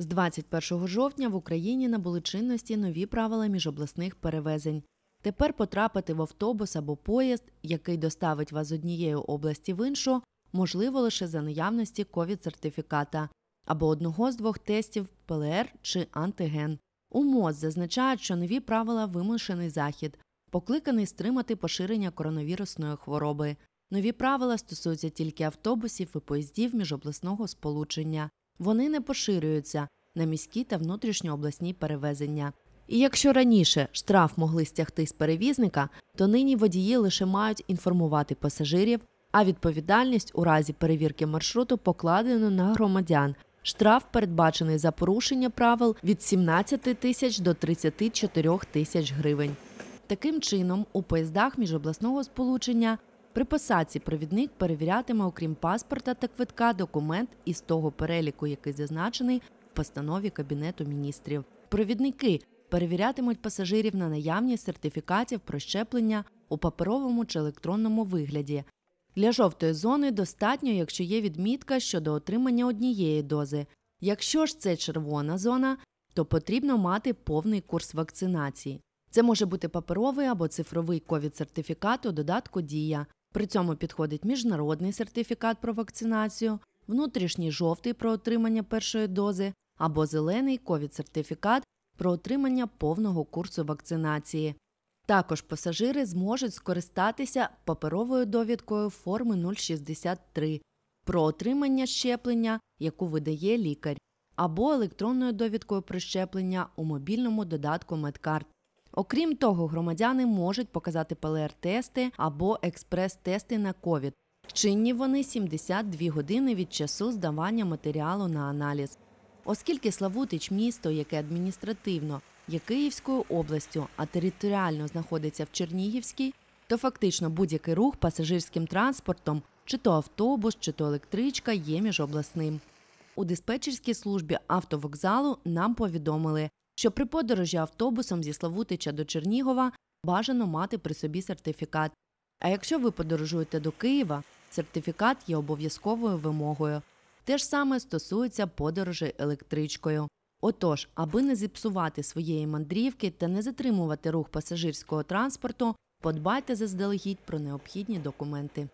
З 21 жовтня в Україні набули чинності нові правила міжобласних перевезень. Тепер потрапити в автобус або поїзд, який доставить вас з однієї області в іншу, можливо лише за наявності ковід-сертифіката або одного з двох тестів ПЛР чи антиген. У МОЗ зазначають, що нові правила вимушений захід, покликаний стримати поширення коронавірусної хвороби. Нові правила стосуються тільки автобусів і поїздів міжобласного сполучення вони не поширюються на міські та внутрішньообласні перевезення. І якщо раніше штраф могли стягти з перевізника, то нині водії лише мають інформувати пасажирів, а відповідальність у разі перевірки маршруту покладено на громадян. Штраф передбачений за порушення правил від 17 тисяч до 34 тисяч гривень. Таким чином, у поїздах міжобласного сполучення при посадці провідник перевірятиме, окрім паспорта та квитка, документ із того переліку, який зазначений в постанові Кабінету міністрів. Провідники перевірятимуть пасажирів на наявність сертифікатів про щеплення у паперовому чи електронному вигляді. Для жовтої зони достатньо, якщо є відмітка щодо отримання однієї дози. Якщо ж це червона зона, то потрібно мати повний курс вакцинації. Це може бути паперовий або цифровий ковід сертифікат у додатку Дія при цьому підходить міжнародний сертифікат про вакцинацію, внутрішній жовтий про отримання першої дози або зелений ковід-сертифікат про отримання повного курсу вакцинації. Також пасажири зможуть скористатися паперовою довідкою форми 063 про отримання щеплення, яку видає лікар, або електронною довідкою про щеплення у мобільному додатку Медкарт. Окрім того, громадяни можуть показати ПЛР-тести або експрес-тести на ковід. Чинні вони 72 години від часу здавання матеріалу на аналіз. Оскільки Славутич місто, яке адміністративно є Київською областю, а територіально знаходиться в Чернігівській, то фактично будь-який рух пасажирським транспортом, чи то автобус, чи то електричка є міжобласним. У диспетчерській службі автовокзалу нам повідомили, що при подорожі автобусом зі Славутича до Чернігова бажано мати при собі сертифікат. А якщо ви подорожуєте до Києва, сертифікат є обов'язковою вимогою. Те ж саме стосується подорожі електричкою. Отож, аби не зіпсувати своєї мандрівки та не затримувати рух пасажирського транспорту, подбайте заздалегідь про необхідні документи.